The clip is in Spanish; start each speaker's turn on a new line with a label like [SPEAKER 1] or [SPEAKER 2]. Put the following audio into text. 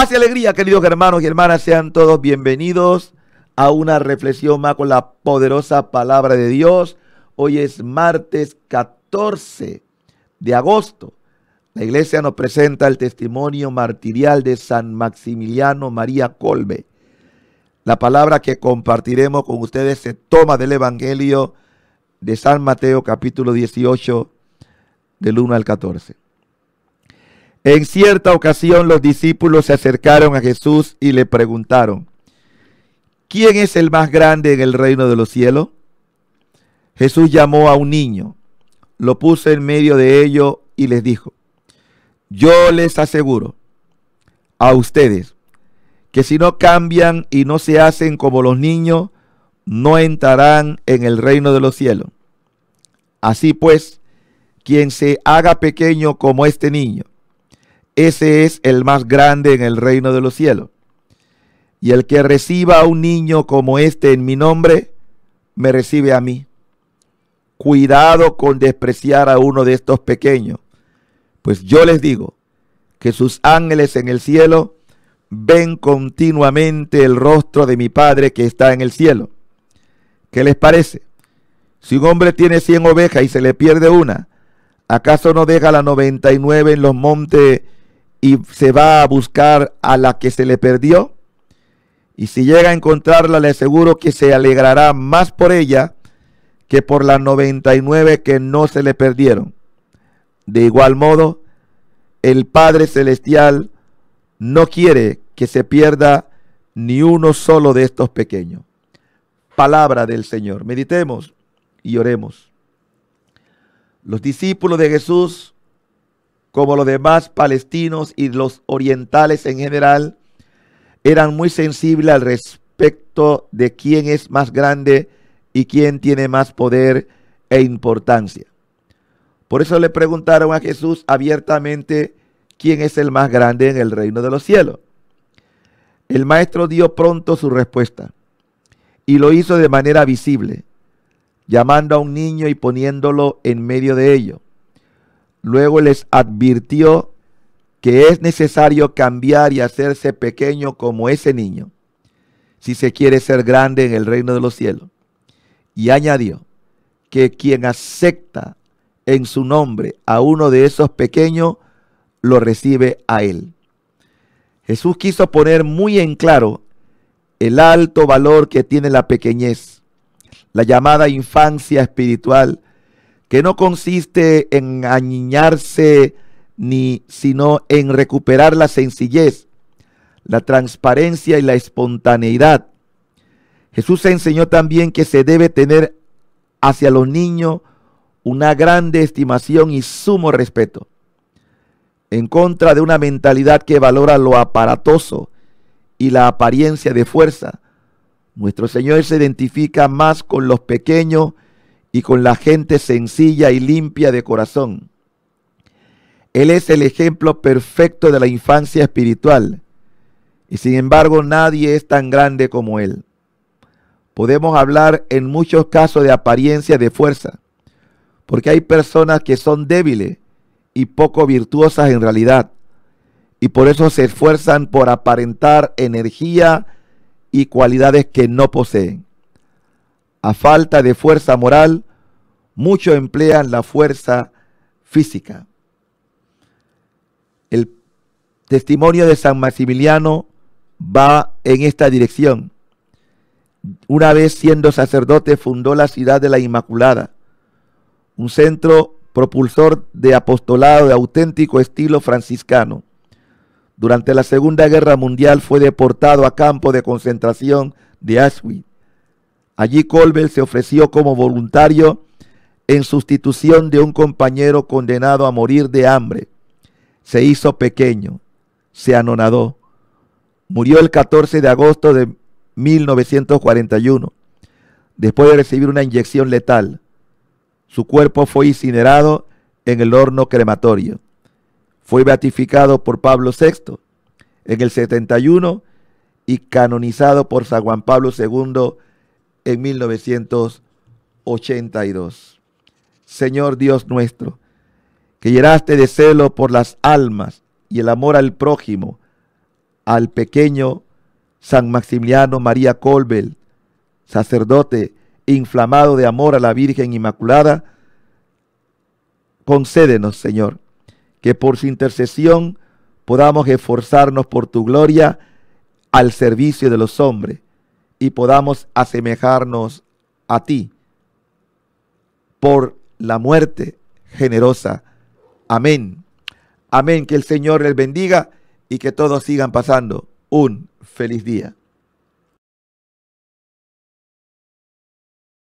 [SPEAKER 1] Paz y alegría, queridos hermanos y hermanas, sean todos bienvenidos a una reflexión más con la poderosa palabra de Dios. Hoy es martes 14 de agosto. La iglesia nos presenta el testimonio martirial de San Maximiliano María Colbe. La palabra que compartiremos con ustedes se toma del Evangelio de San Mateo capítulo 18 del 1 al 14. En cierta ocasión los discípulos se acercaron a Jesús y le preguntaron, ¿quién es el más grande en el reino de los cielos? Jesús llamó a un niño, lo puso en medio de ellos y les dijo, yo les aseguro a ustedes que si no cambian y no se hacen como los niños, no entrarán en el reino de los cielos. Así pues, quien se haga pequeño como este niño, ese es el más grande en el reino de los cielos. Y el que reciba a un niño como este en mi nombre, me recibe a mí. Cuidado con despreciar a uno de estos pequeños, pues yo les digo que sus ángeles en el cielo ven continuamente el rostro de mi Padre que está en el cielo. ¿Qué les parece? Si un hombre tiene cien ovejas y se le pierde una, ¿acaso no deja la noventa y nueve en los montes y se va a buscar a la que se le perdió. Y si llega a encontrarla, le aseguro que se alegrará más por ella que por las 99 que no se le perdieron. De igual modo, el Padre Celestial no quiere que se pierda ni uno solo de estos pequeños. Palabra del Señor. Meditemos y oremos. Los discípulos de Jesús como los demás palestinos y los orientales en general, eran muy sensibles al respecto de quién es más grande y quién tiene más poder e importancia. Por eso le preguntaron a Jesús abiertamente quién es el más grande en el reino de los cielos. El maestro dio pronto su respuesta y lo hizo de manera visible, llamando a un niño y poniéndolo en medio de ellos. Luego les advirtió que es necesario cambiar y hacerse pequeño como ese niño, si se quiere ser grande en el reino de los cielos. Y añadió que quien acepta en su nombre a uno de esos pequeños, lo recibe a él. Jesús quiso poner muy en claro el alto valor que tiene la pequeñez, la llamada infancia espiritual que no consiste en añiñarse ni sino en recuperar la sencillez, la transparencia y la espontaneidad. Jesús enseñó también que se debe tener hacia los niños una grande estimación y sumo respeto, en contra de una mentalidad que valora lo aparatoso y la apariencia de fuerza. Nuestro Señor se identifica más con los pequeños y con la gente sencilla y limpia de corazón. Él es el ejemplo perfecto de la infancia espiritual y sin embargo nadie es tan grande como Él. Podemos hablar en muchos casos de apariencia de fuerza, porque hay personas que son débiles y poco virtuosas en realidad, y por eso se esfuerzan por aparentar energía y cualidades que no poseen. A falta de fuerza moral, muchos emplean la fuerza física. El testimonio de San Maximiliano va en esta dirección. Una vez siendo sacerdote fundó la ciudad de la Inmaculada, un centro propulsor de apostolado de auténtico estilo franciscano. Durante la Segunda Guerra Mundial fue deportado a campo de concentración de Auschwitz. Allí Colbert se ofreció como voluntario en sustitución de un compañero condenado a morir de hambre. Se hizo pequeño, se anonadó. Murió el 14 de agosto de 1941, después de recibir una inyección letal. Su cuerpo fue incinerado en el horno crematorio. Fue beatificado por Pablo VI en el 71 y canonizado por San Juan Pablo II en 1982. Señor Dios nuestro, que llenaste de celo por las almas y el amor al prójimo, al pequeño San Maximiliano María Colbel, sacerdote inflamado de amor a la Virgen Inmaculada, concédenos, Señor, que por su intercesión podamos esforzarnos por tu gloria al servicio de los hombres y podamos asemejarnos a ti por la muerte generosa. Amén. Amén. Que el Señor les bendiga y que todos sigan pasando un feliz día.